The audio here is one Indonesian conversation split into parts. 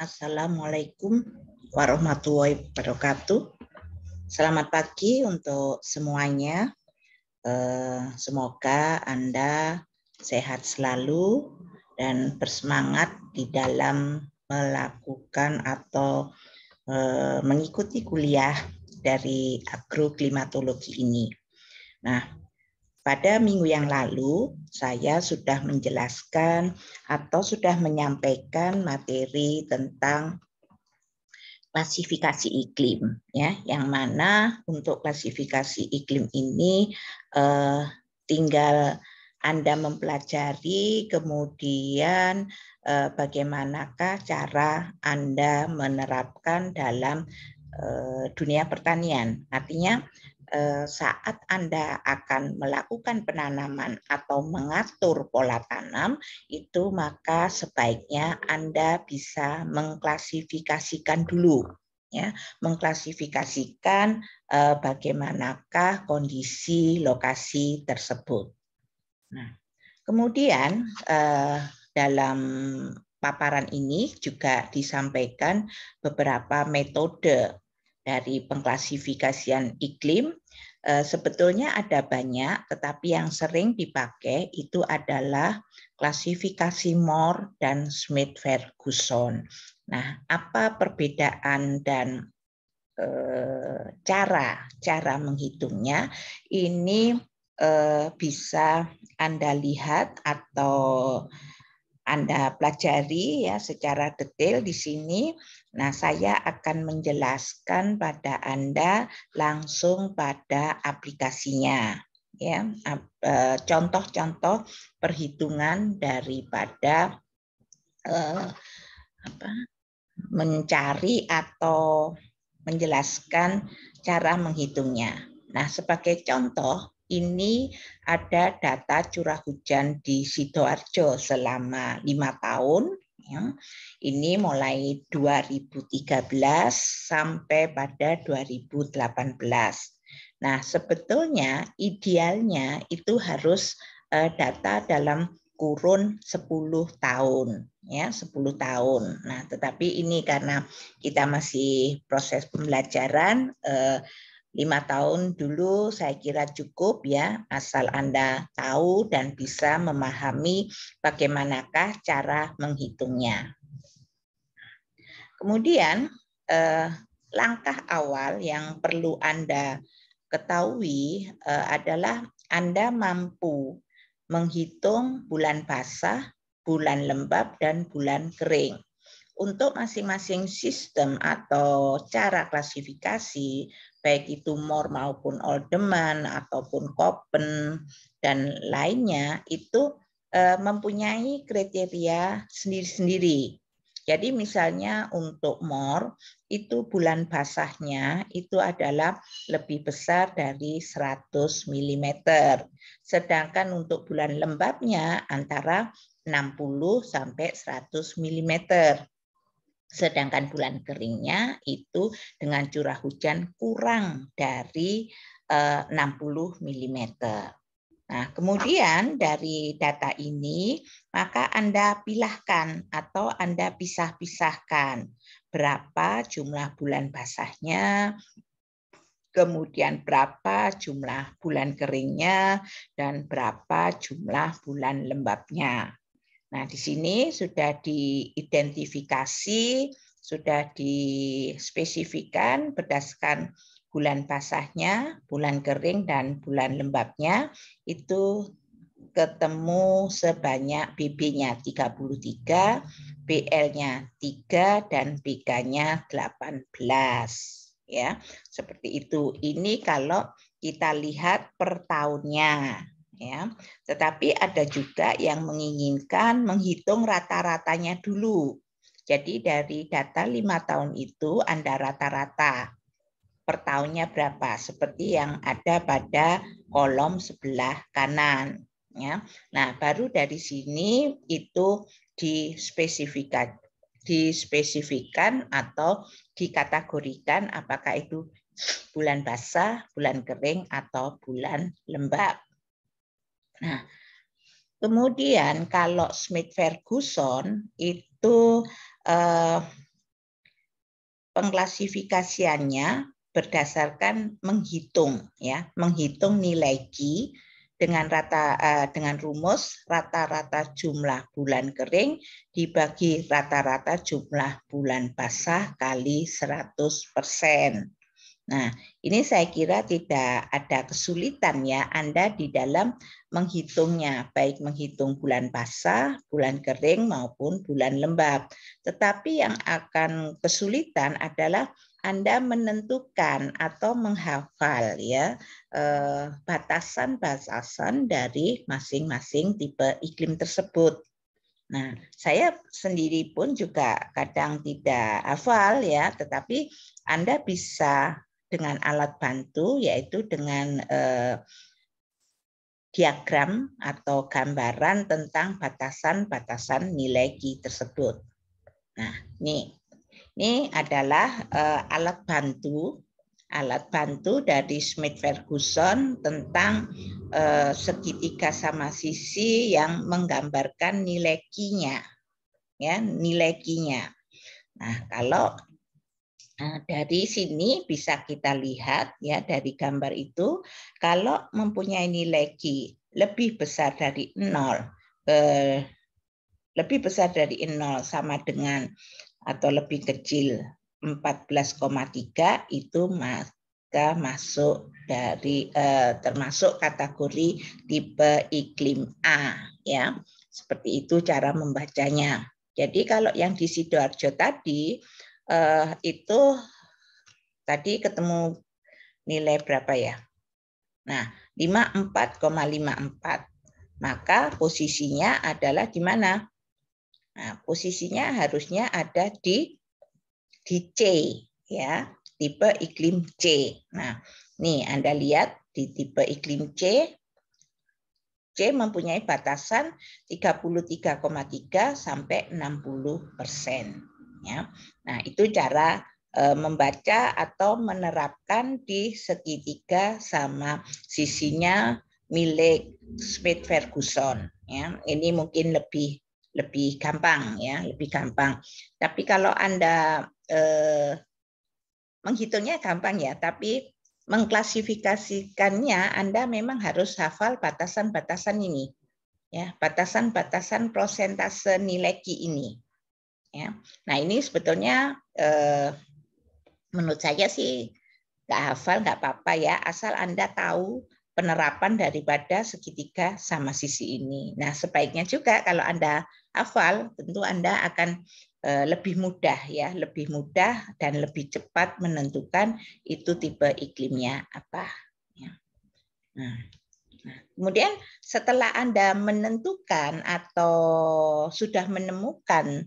Assalamualaikum warahmatullahi wabarakatuh. Selamat pagi untuk semuanya. Eh, semoga Anda sehat selalu dan bersemangat di dalam melakukan atau eh, mengikuti kuliah dari agroklimatologi ini. Nah, pada minggu yang lalu saya sudah menjelaskan atau sudah menyampaikan materi tentang klasifikasi iklim ya yang mana untuk klasifikasi iklim ini eh, tinggal anda mempelajari kemudian eh, bagaimanakah cara Anda menerapkan dalam eh, dunia pertanian. Artinya Eh, saat Anda akan melakukan penanaman atau mengatur pola tanam, itu maka sebaiknya Anda bisa mengklasifikasikan dulu ya mengklasifikasikan eh, bagaimanakah kondisi lokasi tersebut. Nah, kemudian eh, dalam paparan ini juga disampaikan beberapa metode dari pengklasifikasian iklim eh, sebetulnya ada banyak, tetapi yang sering dipakai itu adalah klasifikasi Moore dan Smith Ferguson. Nah, apa perbedaan dan eh, cara cara menghitungnya ini eh, bisa anda lihat atau anda pelajari ya secara detail di sini. Nah, saya akan menjelaskan pada Anda langsung pada aplikasinya ya eh, contoh-contoh perhitungan daripada eh, apa mencari atau menjelaskan cara menghitungnya. Nah, sebagai contoh ini ada data curah hujan di Sidoarjo selama lima tahun. Ya. Ini mulai 2013 sampai pada 2018. Nah, sebetulnya idealnya itu harus eh, data dalam kurun 10 tahun ya 10 tahun. Nah, tetapi ini karena kita masih proses pembelajaran eh, lima tahun dulu saya kira cukup ya asal hmm. Anda tahu dan bisa memahami bagaimanakah cara menghitungnya. Kemudian eh, langkah awal yang perlu Anda ketahui eh, adalah Anda mampu menghitung bulan basah, bulan lembab, dan bulan kering untuk masing-masing sistem atau cara klasifikasi baik itu mor maupun Oldeman ataupun kopen dan lainnya itu eh, mempunyai kriteria sendiri-sendiri. Jadi misalnya untuk MOR itu bulan basahnya itu adalah lebih besar dari 100 mm. Sedangkan untuk bulan lembabnya antara 60 sampai 100 mm. Sedangkan bulan keringnya itu dengan curah hujan kurang dari 60 eh, mm. Nah, kemudian dari data ini, maka Anda pilahkan atau Anda pisah-pisahkan berapa jumlah bulan basahnya, kemudian berapa jumlah bulan keringnya, dan berapa jumlah bulan lembabnya. Nah, di sini sudah diidentifikasi, sudah dispesifikan berdasarkan bulan basahnya, bulan kering, dan bulan lembabnya. Itu ketemu sebanyak BB-nya 33, BL-nya 3, dan BK-nya 18. Ya, seperti itu. Ini kalau kita lihat per tahunnya ya. Tetapi ada juga yang menginginkan menghitung rata-ratanya dulu. Jadi dari data lima tahun itu Anda rata-rata per tahunnya berapa seperti yang ada pada kolom sebelah kanan ya. Nah, baru dari sini itu dispesifikasi, dispesifikan atau dikategorikan apakah itu bulan basah, bulan kering atau bulan lembab Nah, kemudian kalau Smith Ferguson itu eh, pengklasifikasiannya berdasarkan menghitung ya, menghitung nilai G dengan rata eh, dengan rumus rata-rata jumlah bulan kering dibagi rata-rata jumlah bulan basah kali 100%. Nah, ini saya kira tidak ada kesulitan ya Anda di dalam menghitungnya, baik menghitung bulan basah, bulan kering maupun bulan lembab. Tetapi yang akan kesulitan adalah anda menentukan atau menghafal ya eh, batasan-batasan dari masing-masing tipe iklim tersebut. Nah, saya sendiri pun juga kadang tidak hafal ya, tetapi Anda bisa dengan alat bantu yaitu dengan eh, diagram atau gambaran tentang batasan-batasan nilai Q tersebut. Nah, ini ini adalah eh, alat bantu alat bantu dari Smith Ferguson tentang eh, segitiga sama sisi yang menggambarkan nilai Q-nya. Ya, nilai Q-nya. Nah, kalau Nah, dari sini bisa kita lihat ya dari gambar itu kalau mempunyai nilai Q lebih besar dari 0 eh, lebih besar dari 0 sama dengan atau lebih kecil 14,3 itu maka masuk dari eh, termasuk kategori tipe iklim A ya. Seperti itu cara membacanya. Jadi kalau yang di Sidoarjo tadi uh, itu tadi ketemu nilai berapa ya? Nah, 54,54. Maka posisinya adalah di mana? Nah, posisinya harusnya ada di di C ya, tipe iklim C. Nah, nih Anda lihat di tipe iklim C C mempunyai batasan 33,3 sampai 60 persen. Ya. Nah, itu cara e, membaca atau menerapkan di segitiga sama sisinya milik Smith Ferguson ya ini mungkin lebih lebih gampang ya lebih gampang tapi kalau anda eh, menghitungnya gampang ya tapi mengklasifikasikannya anda memang harus hafal batasan-batasan ini ya batasan-batasan prosentase nilai ki ini Ya. Nah ini sebetulnya eh, menurut saya sih nggak hafal nggak apa-apa ya asal anda tahu penerapan daripada segitiga sama sisi ini. Nah sebaiknya juga kalau anda hafal tentu anda akan eh, lebih mudah ya, lebih mudah dan lebih cepat menentukan itu tipe iklimnya apa. Ya. Nah, nah, kemudian setelah Anda menentukan atau sudah menemukan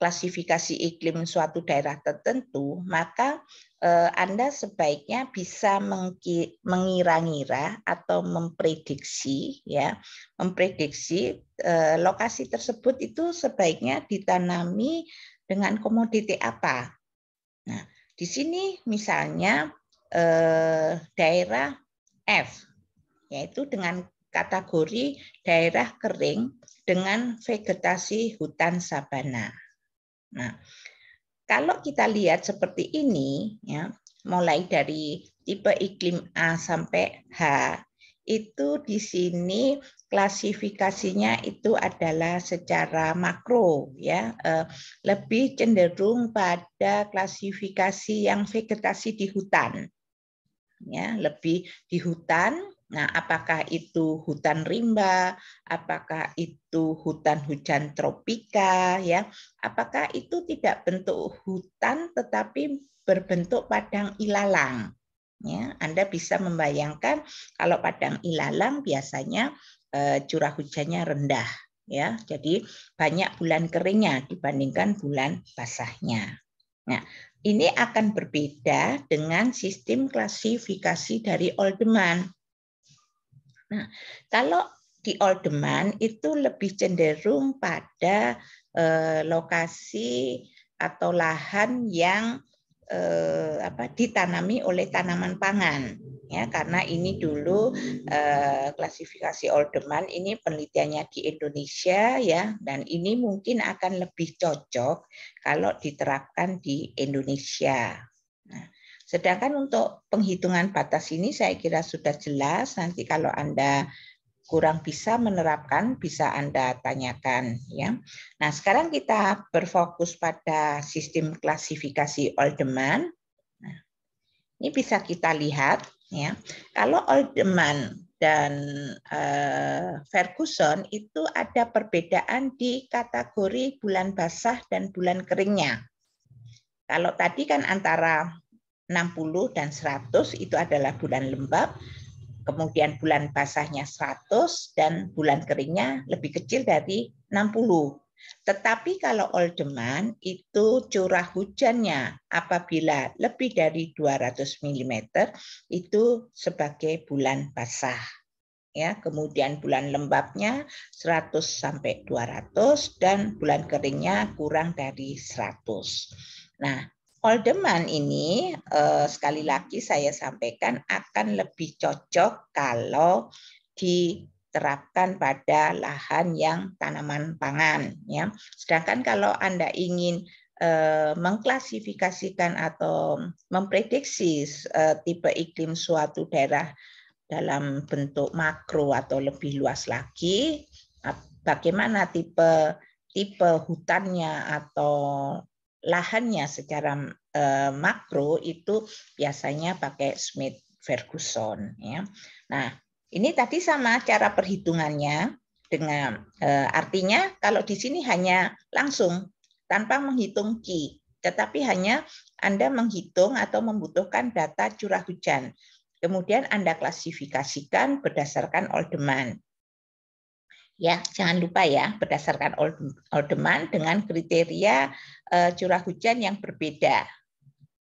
klasifikasi iklim suatu daerah tertentu, maka eh, Anda sebaiknya bisa mengira-ngira atau memprediksi ya, memprediksi eh, lokasi tersebut itu sebaiknya ditanami dengan komoditi apa. Nah, di sini misalnya eh, daerah F yaitu dengan kategori daerah kering dengan vegetasi hutan sabana. Nah, kalau kita lihat seperti ini, ya, mulai dari tipe iklim A sampai H, itu di sini klasifikasinya itu adalah secara makro ya eh, lebih cenderung pada klasifikasi yang vegetasi di hutan ya lebih di hutan Nah, apakah itu hutan rimba, apakah itu hutan hujan tropika ya? Apakah itu tidak bentuk hutan tetapi berbentuk padang ilalang? Ya, Anda bisa membayangkan kalau padang ilalang biasanya eh, curah hujannya rendah ya. Jadi banyak bulan keringnya dibandingkan bulan basahnya. Nah, ini akan berbeda dengan sistem klasifikasi dari Oldman Nah, kalau di oldeman itu lebih cenderung pada eh, lokasi atau lahan yang eh, apa ditanami oleh tanaman pangan ya karena ini dulu eh, klasifikasi oldeman ini penelitiannya di Indonesia ya dan ini mungkin akan lebih cocok kalau diterapkan di Indonesia. Nah, Sedangkan untuk penghitungan batas ini saya kira sudah jelas. Nanti kalau Anda kurang bisa menerapkan bisa Anda tanyakan ya. Nah, sekarang kita berfokus pada sistem klasifikasi all nah, ini bisa kita lihat ya. Kalau Oldman dan uh, Ferguson itu ada perbedaan di kategori bulan basah dan bulan keringnya. Kalau tadi kan antara 60 dan 100 itu adalah bulan lembab, kemudian bulan basahnya 100 dan bulan keringnya lebih kecil dari 60. Tetapi kalau Oldeman itu curah hujannya apabila lebih dari 200 mm itu sebagai bulan basah. Ya, kemudian bulan lembabnya 100 sampai 200 dan bulan keringnya kurang dari 100. Nah, Holdeman ini eh, sekali lagi saya sampaikan akan lebih cocok kalau diterapkan pada lahan yang tanaman pangan ya. Sedangkan kalau Anda ingin eh, mengklasifikasikan atau memprediksi eh, tipe iklim suatu daerah dalam bentuk makro atau lebih luas lagi bagaimana tipe tipe hutannya atau lahannya secara eh, makro itu biasanya pakai Smith Ferguson ya. Nah, ini tadi sama cara perhitungannya dengan eh, artinya kalau di sini hanya langsung tanpa menghitung Q, tetapi hanya Anda menghitung atau membutuhkan data curah hujan. Kemudian Anda klasifikasikan berdasarkan Oldeman ya jangan lupa ya berdasarkan old Oldeman dengan kriteria eh, curah hujan yang berbeda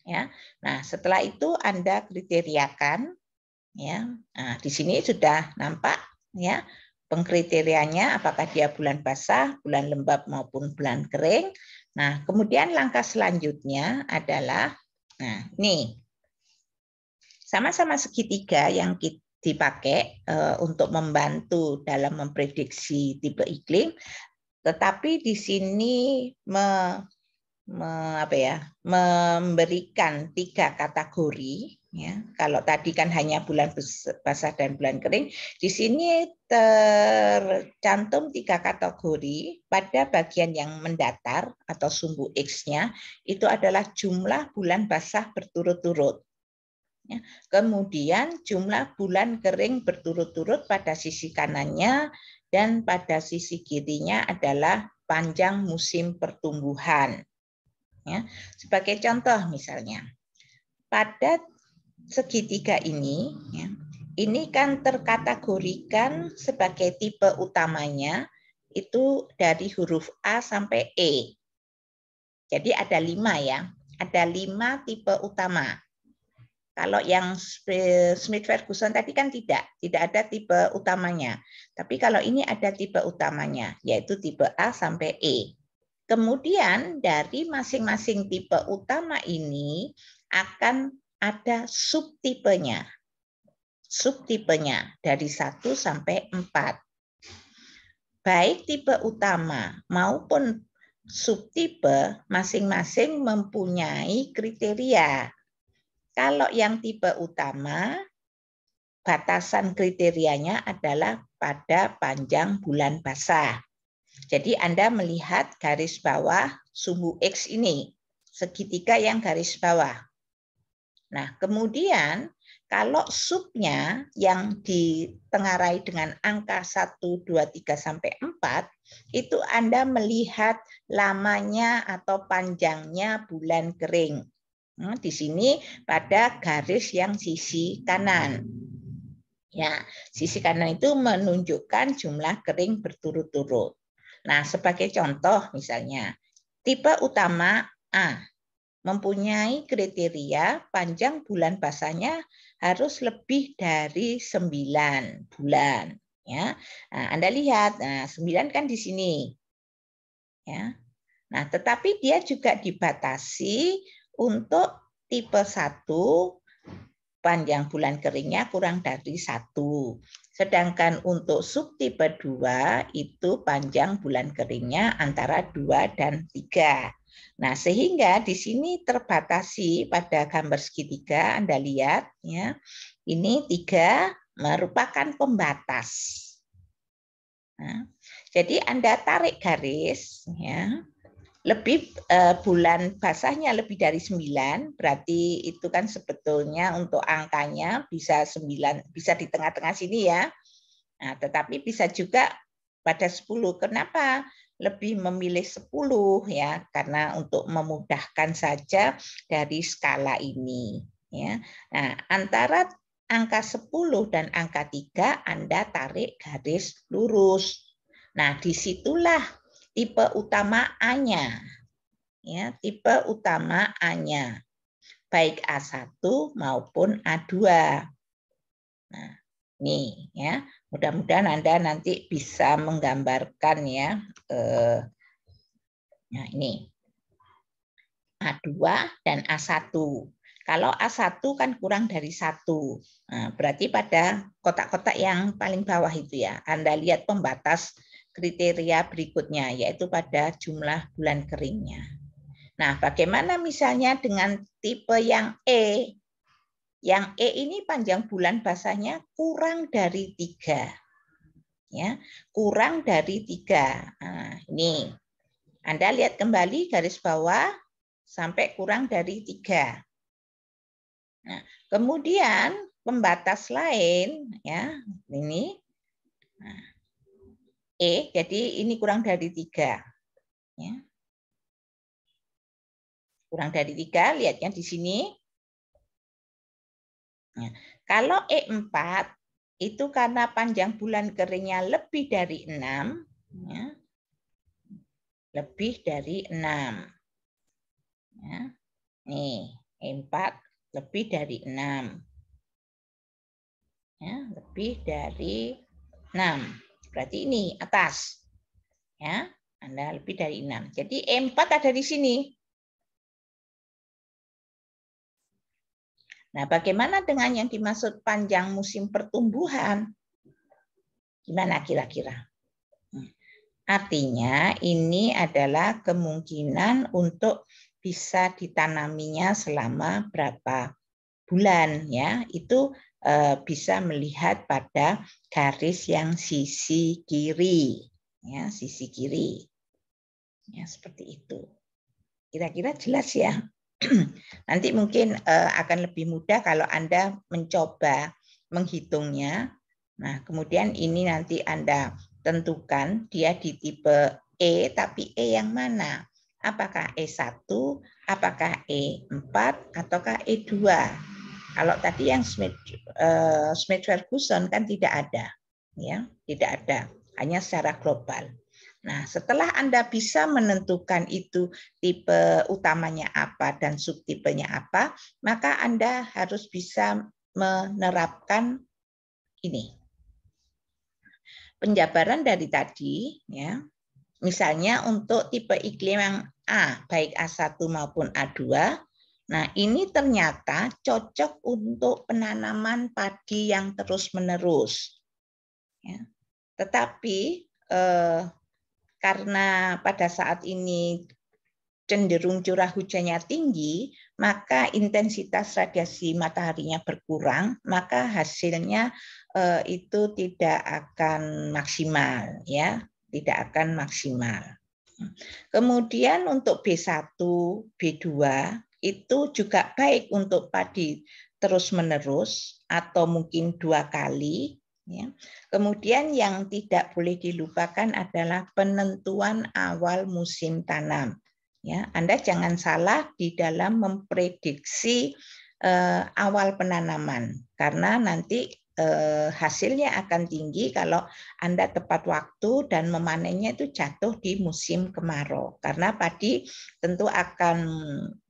ya nah setelah itu anda kriteriakan ya nah, di sini sudah nampak ya pengkriteriannya apakah dia bulan basah bulan lembab maupun bulan kering nah kemudian langkah selanjutnya adalah nah nih sama-sama segitiga yang kita dipakai uh, untuk membantu dalam memprediksi tipe iklim, tetapi di sini me, me, apa ya, memberikan tiga kategori. Ya, kalau tadi kan hanya bulan basah dan bulan kering, di sini tercantum tiga kategori. Pada bagian yang mendatar atau sumbu X-nya, itu adalah jumlah bulan basah berturut-turut Ya. Kemudian jumlah bulan kering berturut-turut pada sisi kanannya dan pada sisi kirinya adalah panjang musim pertumbuhan. Ya. Sebagai contoh misalnya, pada segitiga ini, ya, ini kan terkategorikan sebagai tipe utamanya itu dari huruf A sampai E. Jadi ada lima ya, ada lima tipe utama kalau yang Smith Ferguson tadi kan tidak, tidak ada tipe utamanya. Tapi kalau ini ada tipe utamanya, yaitu tipe A sampai E. Kemudian dari masing-masing tipe utama ini akan ada subtipenya. Subtipenya dari 1 sampai 4. Baik tipe utama maupun subtipe masing-masing mempunyai kriteria kalau yang tipe utama, batasan kriterianya adalah pada panjang bulan basah. Jadi Anda melihat garis bawah sumbu X ini, segitiga yang garis bawah. Nah, kemudian kalau subnya yang ditengarai dengan angka 1, 2, 3, sampai 4, itu Anda melihat lamanya atau panjangnya bulan kering. Hmm, di sini pada garis yang sisi kanan. Ya, sisi kanan itu menunjukkan jumlah kering berturut-turut. Nah, sebagai contoh misalnya, tipe utama A mempunyai kriteria panjang bulan basahnya harus lebih dari 9 bulan, ya. Nah, Anda lihat, nah 9 kan di sini. Ya. Nah, tetapi dia juga dibatasi untuk tipe 1, panjang bulan keringnya kurang dari satu. Sedangkan untuk subtipe 2 itu panjang bulan keringnya antara 2 dan 3. Nah, sehingga di sini terbatasi pada gambar segitiga Anda lihat ya. Ini tiga merupakan pembatas. Nah, jadi Anda tarik garis ya lebih uh, bulan basahnya lebih dari 9, berarti itu kan sebetulnya untuk angkanya bisa 9, bisa di tengah-tengah sini ya. Nah, tetapi bisa juga pada 10. Kenapa? Lebih memilih 10 ya, karena untuk memudahkan saja dari skala ini ya. Nah, antara angka 10 dan angka 3 Anda tarik garis lurus. Nah, disitulah tipe A-nya. Ya, tipe A-nya. baik A1 maupun A2. Nah, nih ya. Mudah-mudahan Anda nanti bisa menggambarkan ya eh, nah ini A2 dan A1. Kalau A1 kan kurang dari satu, nah, berarti pada kotak-kotak yang paling bawah itu ya. Anda lihat pembatas kriteria berikutnya, yaitu pada jumlah bulan keringnya. Nah, bagaimana misalnya dengan tipe yang E? Yang E ini panjang bulan basahnya kurang dari tiga. Ya, kurang dari tiga. Nah, ini Anda lihat kembali garis bawah sampai kurang dari tiga. Nah, kemudian pembatas lain ya ini nah, E, jadi ini kurang dari tiga. Ya. Kurang dari tiga, lihatnya di sini. Ya. Kalau E4, itu karena panjang bulan keringnya lebih dari 6. Ya. Lebih dari 6. Ya. Nih, E4 lebih dari 6. Ya, lebih dari 6. Berarti ini atas. Ya, Anda lebih dari enam Jadi E4 ada di sini. Nah, bagaimana dengan yang dimaksud panjang musim pertumbuhan? Gimana kira-kira? Artinya ini adalah kemungkinan untuk bisa ditanaminya selama berapa bulan ya. Itu Eh, bisa melihat pada garis yang sisi kiri, ya sisi kiri, ya seperti itu. Kira-kira jelas ya. Nanti mungkin eh, akan lebih mudah kalau anda mencoba menghitungnya. Nah kemudian ini nanti anda tentukan dia di tipe E, tapi E yang mana? Apakah E1, apakah E4, ataukah E2? Kalau tadi yang Smith, uh, eh, Smith Ferguson kan tidak ada, ya, tidak ada, hanya secara global. Nah, setelah Anda bisa menentukan itu tipe utamanya apa dan subtipenya apa, maka Anda harus bisa menerapkan ini. Penjabaran dari tadi ya. Misalnya untuk tipe iklim yang A, baik A1 maupun A2, Nah, ini ternyata cocok untuk penanaman padi yang terus-menerus. Ya. Tetapi eh, karena pada saat ini cenderung curah hujannya tinggi, maka intensitas radiasi mataharinya berkurang, maka hasilnya eh, itu tidak akan maksimal ya, tidak akan maksimal. Kemudian untuk B1, B2 itu juga baik untuk padi terus-menerus atau mungkin dua kali. Ya. Kemudian yang tidak boleh dilupakan adalah penentuan awal musim tanam. Ya, Anda jangan salah di dalam memprediksi eh, awal penanaman karena nanti eh, hasilnya akan tinggi kalau Anda tepat waktu dan memanennya itu jatuh di musim kemarau karena padi tentu akan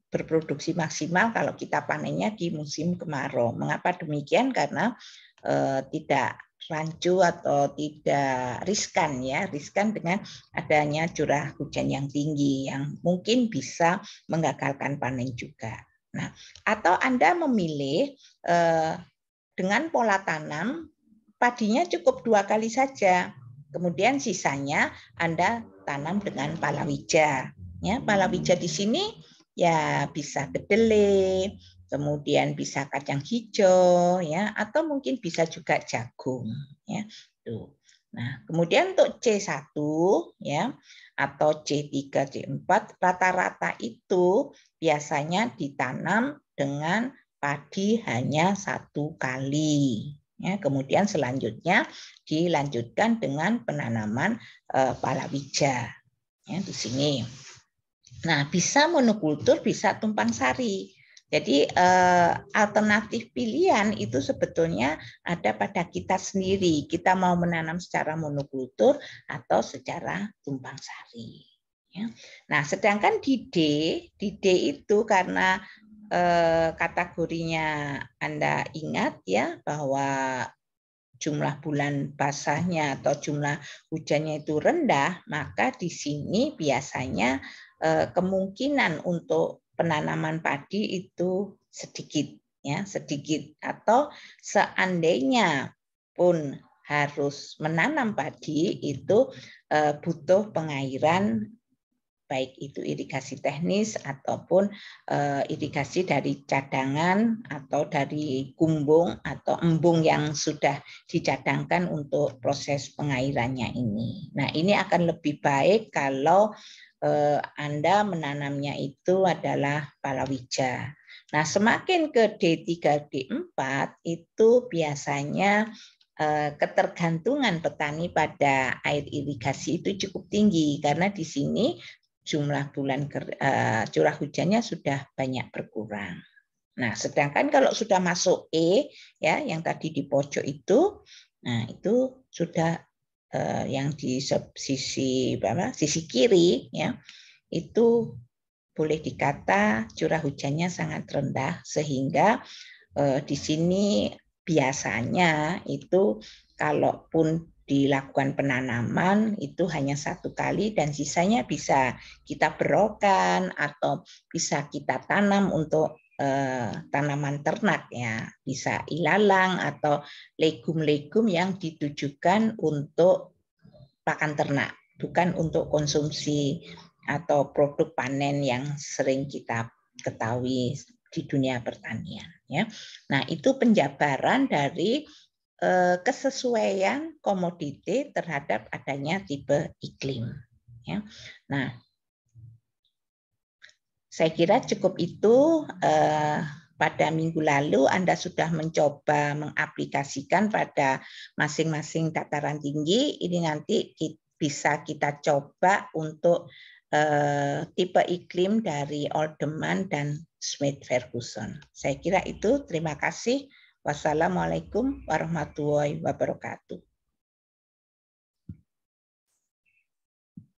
berproduksi maksimal kalau kita panennya di musim kemarau. Mengapa demikian? Karena e, tidak rancu atau tidak riskan ya, riskan dengan adanya curah hujan yang tinggi yang mungkin bisa menggagalkan panen juga. Nah, atau Anda memilih e, dengan pola tanam padinya cukup dua kali saja. Kemudian sisanya Anda tanam dengan palawija. Ya, palawija di sini ya bisa kedelai, kemudian bisa kacang hijau ya atau mungkin bisa juga jagung ya. Tuh. Nah, kemudian untuk C1 ya atau C3, C4 rata-rata itu biasanya ditanam dengan padi hanya satu kali. Ya, kemudian selanjutnya dilanjutkan dengan penanaman e, palawija. Ya, di sini. Nah, bisa monokultur, bisa tumpang sari. Jadi eh, alternatif pilihan itu sebetulnya ada pada kita sendiri. Kita mau menanam secara monokultur atau secara tumpang sari. Ya. Nah, sedangkan di D, di D itu karena eh, kategorinya Anda ingat ya bahwa jumlah bulan basahnya atau jumlah hujannya itu rendah, maka di sini biasanya Eh, kemungkinan untuk penanaman padi itu sedikit ya sedikit atau seandainya pun harus menanam padi itu eh, butuh pengairan baik itu irigasi teknis ataupun eh, irigasi dari cadangan atau dari kumbung atau embung yang sudah dicadangkan untuk proses pengairannya ini. Nah, ini akan lebih baik kalau Eh, Anda menanamnya itu adalah palawija. Nah, semakin ke D3, D4 itu biasanya eh, ketergantungan petani pada air irigasi itu cukup tinggi karena di sini jumlah bulan eh, curah hujannya sudah banyak berkurang. Nah, sedangkan kalau sudah masuk E, ya, yang tadi di pojok itu, nah itu sudah Eh, yang di sisi apa sisi kiri ya itu boleh dikata curah hujannya sangat rendah sehingga eh, di sini biasanya itu kalaupun dilakukan penanaman itu hanya satu kali dan sisanya bisa kita berokan atau bisa kita tanam untuk Eh, tanaman ternak ya, bisa ilalang atau legum-legum yang ditujukan untuk pakan ternak, bukan untuk konsumsi atau produk panen yang sering kita ketahui di dunia pertanian ya. Nah, itu penjabaran dari eh, kesesuaian komoditi terhadap adanya tipe iklim ya. Nah, saya kira cukup itu eh, pada minggu lalu Anda sudah mencoba mengaplikasikan pada masing-masing dataran tinggi. Ini nanti kita, bisa kita coba untuk eh, tipe iklim dari Oldeman dan Smith Ferguson. Saya kira itu. Terima kasih. Wassalamualaikum warahmatullahi wabarakatuh.